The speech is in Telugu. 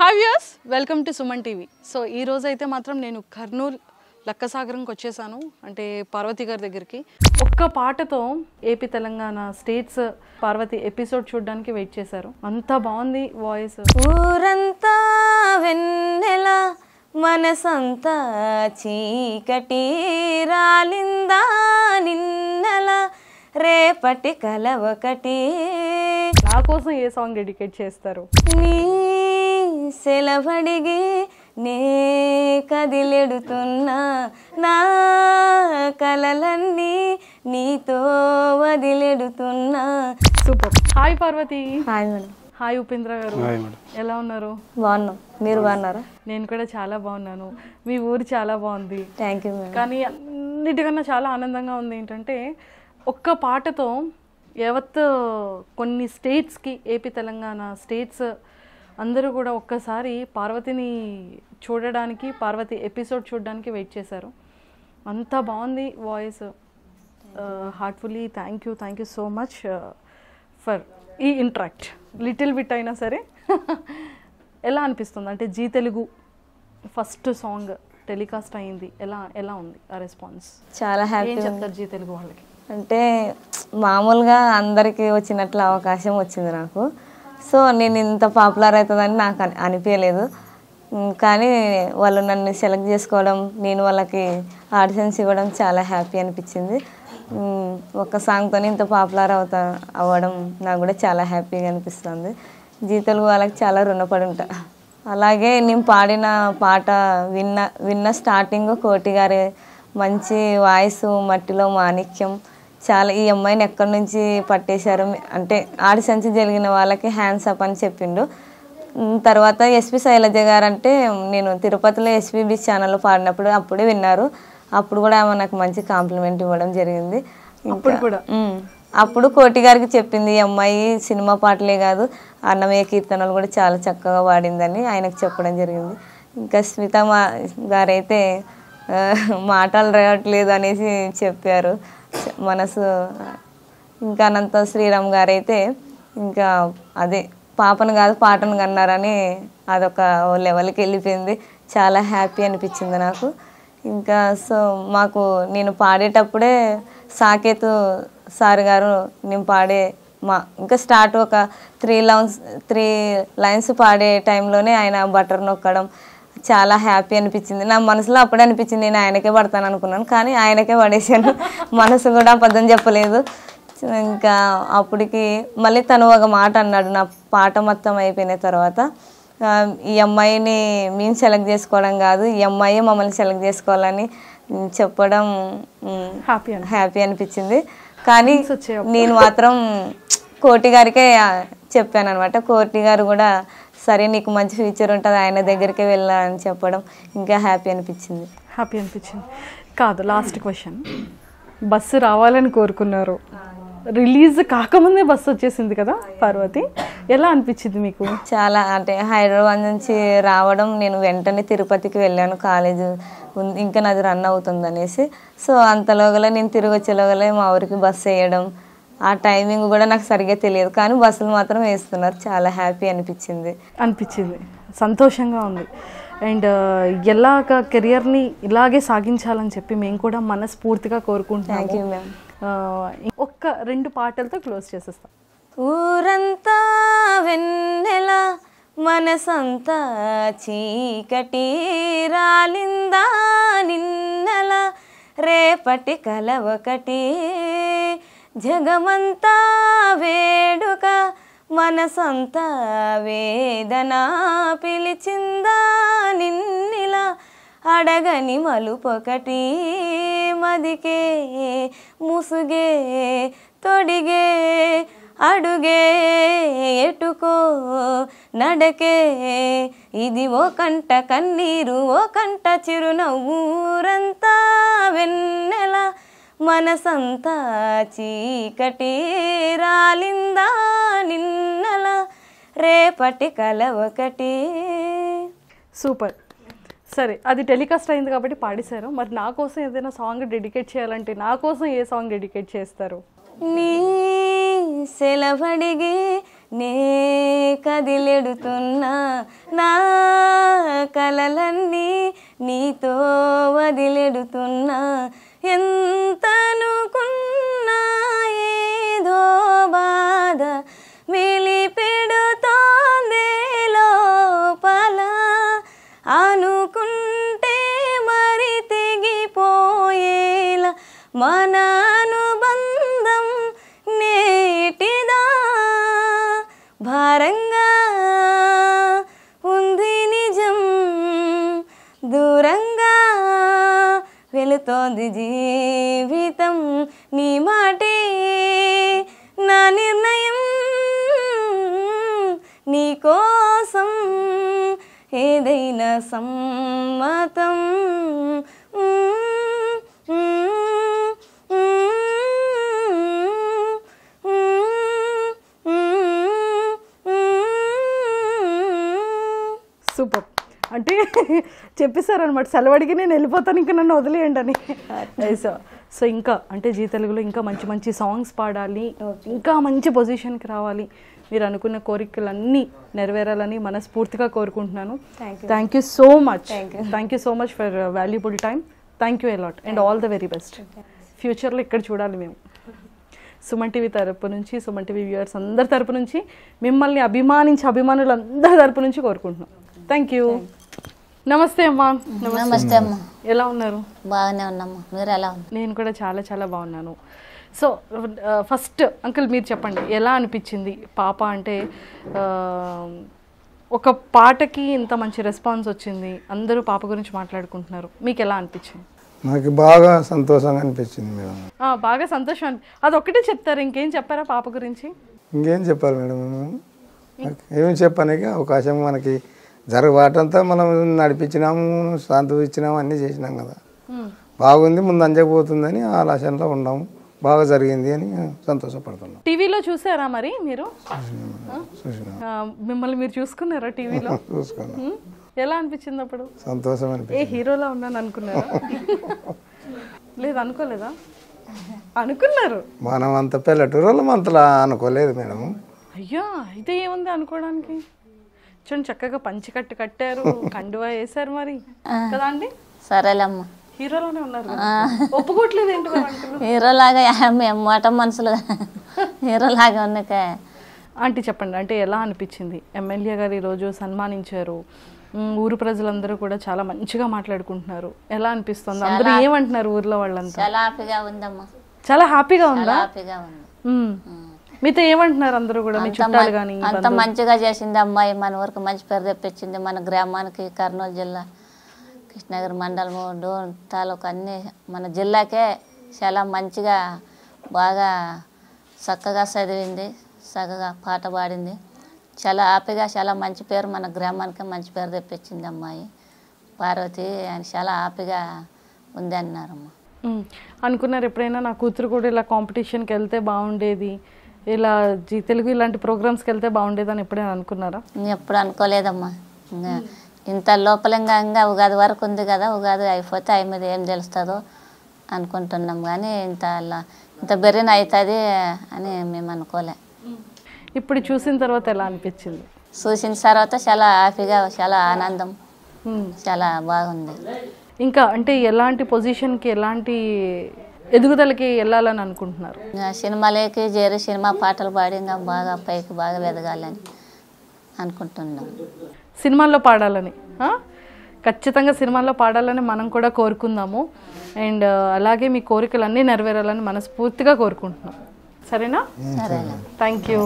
hi views welcome to Suman TV so ఈ రోజైతే మాత్రం నేను కర్నూల్ లక్కసాగరంకి వచ్చేసాను అంటే పార్వతి గారి దగ్గరికి ఒక్క పాటతో AP Telangana states Parvati episode చూడడానికి వెయిట్ చేశారు అంత బాగుంది వాయిస్ ఊరంతా వెన్నెల మనసంతా చీకటి రాలిందా నిన్నెల రేపటి కల ఒకటి నా కోసం ఏ సాంగ్ డెడికేట్ చేస్తారు నీ సెలవడిగి నే కదిలెడుతున్నా నా కలలన్నీ నీతో వదిలెడుతున్నా super hi Parvati hi madam hi Upendra గారు ఎలా ఉన్నారు బాగున్నాం మీరు బాగున్నారా నేను కూడా చాలా బాగున్నాను మీ ఊరు చాలా బాగుంది థ్యాంక్ యూ కానీ అన్నిటికన్నా చాలా ఆనందంగా ఉంది ఏంటంటే ఒక్క పాటతో యావత్ కొన్ని స్టేట్స్కి ఏపీ తెలంగాణ స్టేట్స్ అందరూ కూడా ఒక్కసారి పార్వతిని చూడడానికి పార్వతి ఎపిసోడ్ చూడడానికి వెయిట్ చేశారు అంత బాగుంది voice heartfully thank you thank you so much for ఈ ఇంట్రాక్ట్ లిటిల్ బిట్ అయినా సరే ఎలా అనిపిస్తుంది అంటే Zee Telugu first song telecast అయింది ఎలా ఎలా ఉంది ఆ రెస్పాన్స్ చాలా హ్యాపీ చెప్తారు జీ తెలుగు వాళ్ళకి అంటే మామూలుగా అందరికీ వచ్చినట్లు అవకాశం వచ్చింది నాకు సో నేను ఇంత పాపులర్ అవుతుందని నాకు అనిపించలేదు కానీ వాళ్ళు నన్ను సెలెక్ట్ చేసుకోవడం నేను వాళ్ళకి ఆడిషన్స్ ఇవ్వడం చాలా హ్యాపీ అనిపించింది ఒక సాంగ్తో ఇంత పాపులర్ అవుతా అవ్వడం నాకు కూడా చాలా హ్యాపీగా అనిపిస్తుంది జీతలు వాళ్ళకి చాలా రుణపడి ఉంటా అలాగే నేను పాడిన పాట విన్న విన్న స్టార్టింగ్ కోటి గారి మంచి వాయిస్ మట్టిలో మాణిక్యం చాలా ఈ అమ్మాయిని ఎక్కడి నుంచి పట్టేశారు అంటే సంచి జరిగిన వాళ్ళకి హ్యాండ్స్ అప్ అని చెప్పిండు తర్వాత ఎస్పి శైలజ గారు అంటే నేను తిరుపతిలో ఎస్పీబీ ఛానల్లో పాడినప్పుడు అప్పుడే విన్నారు అప్పుడు కూడా ఆమె నాకు మంచి కాంప్లిమెంట్ ఇవ్వడం జరిగింది అప్పుడు కోటి గారికి చెప్పింది ఈ అమ్మాయి సినిమా పాటలే కాదు అన్నమయ్య కీర్తనలు కూడా చాలా చక్కగా వాడిందని ఆయనకు చెప్పడం జరిగింది ఇంకా స్మిత మా గారైతే మాటలు రావట్లేదు అనేసి చెప్పారు మనసు ఇంకా అనంత శ్రీరామ్ గారు అయితే ఇంకా అదే పాపను కాదు పాటను కన్నారని అదొక లెవెల్కి వెళ్ళిపోయింది చాలా హ్యాపీ అనిపించింది నాకు ఇంకా సో మాకు నేను పాడేటప్పుడే సాకేతు సార్ గారు నేను పాడే మా ఇంకా స్టార్ట్ ఒక త్రీ లైన్స్ త్రీ లైన్స్ పాడే టైంలోనే ఆయన బటర్ నొక్కడం చాలా హ్యాపీ అనిపించింది నా మనసులో అప్పుడే అనిపించింది నేను ఆయనకే పడతాను అనుకున్నాను కానీ ఆయనకే పడేసాను మనసు కూడా అబద్ధం చెప్పలేదు ఇంకా అప్పటికి మళ్ళీ తను ఒక మాట అన్నాడు నా పాట మొత్తం అయిపోయిన తర్వాత ఈ అమ్మాయిని మేము సెలెక్ట్ చేసుకోవడం కాదు ఈ అమ్మాయి మమ్మల్ని సెలెక్ట్ చేసుకోవాలని చెప్పడం హ్యాపీ హ్యాపీ అనిపించింది కానీ నేను మాత్రం కోటి గారికే చెప్పాను అనమాట కోటి గారు కూడా సరే నీకు మంచి ఫ్యూచర్ ఉంటుంది ఆయన దగ్గరికి వెళ్ళాలని చెప్పడం ఇంకా హ్యాపీ అనిపించింది హ్యాపీ అనిపించింది కాదు లాస్ట్ క్వశ్చన్ బస్సు రావాలని కోరుకున్నారు రిలీజ్ కాకముందే బస్సు వచ్చేసింది కదా పార్వతి ఎలా అనిపించింది మీకు చాలా అంటే హైదరాబాద్ నుంచి రావడం నేను వెంటనే తిరుపతికి వెళ్ళాను కాలేజ్ ఇంకా నాది రన్ అవుతుంది అనేసి సో అంతలోగల నేను తిరిగి వచ్చేలోగలే మా ఊరికి బస్సు వేయడం ఆ టైమింగ్ కూడా నాకు సరిగ్గా తెలియదు కానీ బస్సులు మాత్రం వేస్తున్నారు చాలా హ్యాపీ అనిపించింది అనిపించింది సంతోషంగా ఉంది అండ్ ఎలాగ కెరియర్ని ఇలాగే సాగించాలని చెప్పి మేము కూడా మనస్ఫూర్తిగా కోరుకుంటున్నాం ఒక్క రెండు పాటలతో క్లోజ్ చేసేస్తాం ఊరంతా వెన్నెల మనసంతా చీకటి రాలిందా నిన్నెల రేపటి కల ఒకటి జగమంతా వేడుక మనసంతా వేదన పిలిచిందా నిన్నిలా అడగని మలుపొకటి మదికే ముసుగే తొడిగే అడుగే ఎటుకో నడకే ఇది ఓ కంట కన్నీరు ఓ కంట చిరునవ్వురంతా వెన్నెల మనసంతా చీకటి రాలిందా నిన్నల రేపటి కల ఒకటి సూపర్ సరే అది టెలికాస్ట్ అయింది కాబట్టి పాడేశారు మరి నా కోసం ఏదైనా సాంగ్ డెడికేట్ చేయాలంటే నా కోసం ఏ సాంగ్ డెడికేట్ చేస్తారు నీ సెలవడిగి నే కదిలెడుతున్నా నా కలలన్నీ నీతో వదిలెడుతున్నా దూరంగా వెళుతోంది జీవితం నీ మాటే నా నిర్ణయం నీ కోసం ఏదైనా సమ్మతం అంటే అనమాట సెలవడికి నేను వెళ్ళిపోతాను ఇంకా నన్ను వదిలేయండి అని సో సో ఇంకా అంటే జీ తెలుగులో ఇంకా మంచి మంచి సాంగ్స్ పాడాలి ఇంకా మంచి పొజిషన్కి రావాలి మీరు అనుకున్న కోరికలన్నీ నెరవేరాలని మనస్ఫూర్తిగా కోరుకుంటున్నాను thank you so much thank you so much for valuable time thank you a lot and all the very best ఫ్యూచర్లో ఇక్కడ చూడాలి మేము సుమన్ టీవీ తరపు నుంచి సుమన్ టీవీ వ్యూవర్స్ అందరి తరపు నుంచి మిమ్మల్ని అభిమానించే అందరి తరపు నుంచి కోరుకుంటున్నాం థ్యాంక్ యూ నమస్తే అమ్మా నమస్తే అమ్మా ఎలా ఉన్నారు బాగానే ఉన్నామ్మా మీరు ఎలా ఉన్నారు నేను కూడా చాలా చాలా బాగున్నాను సో ఫస్ట్ అంకుల్ మీరు చెప్పండి ఎలా అనిపించింది పాప అంటే ఒక పాటకి ఇంత మంచి రెస్పాన్స్ వచ్చింది అందరూ పాప గురించి మాట్లాడుకుంటున్నారు మీకు ఎలా అనిపించింది నాకు బాగా సంతోషంగా అనిపించింది మేడం బాగా సంతోషం అది ఒకటే చెప్తారు ఇంకేం చెప్పారా పాప గురించి ఇంకేం చెప్పాలి మేడం ఏం చెప్పడానికి అవకాశం మనకి జరగబాటంతా మనం నడిపించినాము శాంతి ఇచ్చినాము అన్నీ చేసినాం కదా బాగుంది ముందు అంజకపోతుందని ఆలోచనలో ఉన్నాము బాగా జరిగింది అని సంతోషపడుతున్నాం టీవీలో చూసారా మరి మీరు మిమ్మల్ని మీరు చూసుకున్నారా టీవీలో చూసుకున్నా ఎలా అనిపించింది అప్పుడు సంతోషం అని ఏ హీరోలా ఉన్నాను అనుకున్నారు లేదు అనుకోలేదా అనుకున్నారు మనం అంత పిల్లటూరులో అంతలా అనుకోలేదు మేడం అయ్యో అయితే ఏముంది అనుకోవడానికి కూర్చొని చక్కగా పంచి కట్టు కట్టారు కండువా వేశారు మరి కదా అండి సరేలేమ్మా హీరోలోనే ఉన్నారు ఒప్పుకోవట్లేదు ఏంటి హీరోలాగా మేము మాట హీరో హీరోలాగా ఉన్నాక ఆంటీ చెప్పండి అంటే ఎలా అనిపించింది ఎమ్మెల్యే గారు ఈరోజు సన్మానించారు ఊరు ప్రజలందరూ కూడా చాలా మంచిగా మాట్లాడుకుంటున్నారు ఎలా అనిపిస్తుంది అందరూ ఏమంటున్నారు ఊర్లో వాళ్ళంతా చాలా హ్యాపీగా ఉందమ్మా చాలా హ్యాపీగా ఉందా హ్యాపీగా ఉంది మీతో ఏమంటున్నారు అందరూ కూడా మీ చుట్టాలు కానీ అంత మంచిగా చేసింది అమ్మాయి మన వరకు మంచి పేరు తెప్పించింది మన గ్రామానికి కర్నూలు జిల్లా కృష్ణనగర్ మండలం డోన్ తాలూకా అన్ని మన జిల్లాకే చాలా మంచిగా బాగా చక్కగా చదివింది చక్కగా పాట పాడింది చాలా హ్యాపీగా చాలా మంచి పేరు మన గ్రామానికి మంచి పేరు తెప్పించింది అమ్మాయి పార్వతి అని చాలా హ్యాపీగా ఉంది అన్నారమ్మ అనుకున్నారు ఎప్పుడైనా నా కూతురు కూడా ఇలా కాంపిటీషన్కి వెళ్తే బాగుండేది ఇలా జీ తెలుగు ఇలాంటి ప్రోగ్రామ్స్కి వెళ్తే బాగుండేదని ఎప్పుడైనా అనుకున్నారా నేను ఎప్పుడు అనుకోలేదమ్మా ఇంత లోపలంగా ఇంకా ఉగాది వరకు ఉంది కదా ఉగాది అయిపోతే అయి మీద ఏం తెలుస్తుందో అనుకుంటున్నాం కానీ ఇంత అలా ఇంత బెరిన అవుతుంది అని మేము అనుకోలే ఇప్పుడు చూసిన తర్వాత ఎలా అనిపించింది చూసిన తర్వాత చాలా హ్యాపీగా చాలా ఆనందం చాలా బాగుంది ఇంకా అంటే ఎలాంటి పొజిషన్కి ఎలాంటి ఎదుగుదలకి వెళ్ళాలని అనుకుంటున్నారు సినిమాలకి చేరి సినిమా పాటలు పాడి బాగా పైకి బాగా ఎదగాలని అనుకుంటున్నాం సినిమాల్లో పాడాలని ఖచ్చితంగా సినిమాల్లో పాడాలని మనం కూడా కోరుకుందాము అండ్ అలాగే మీ కోరికలన్నీ నెరవేరాలని మనస్ఫూర్తిగా కోరుకుంటున్నాం సరేనా థ్యాంక్ యూ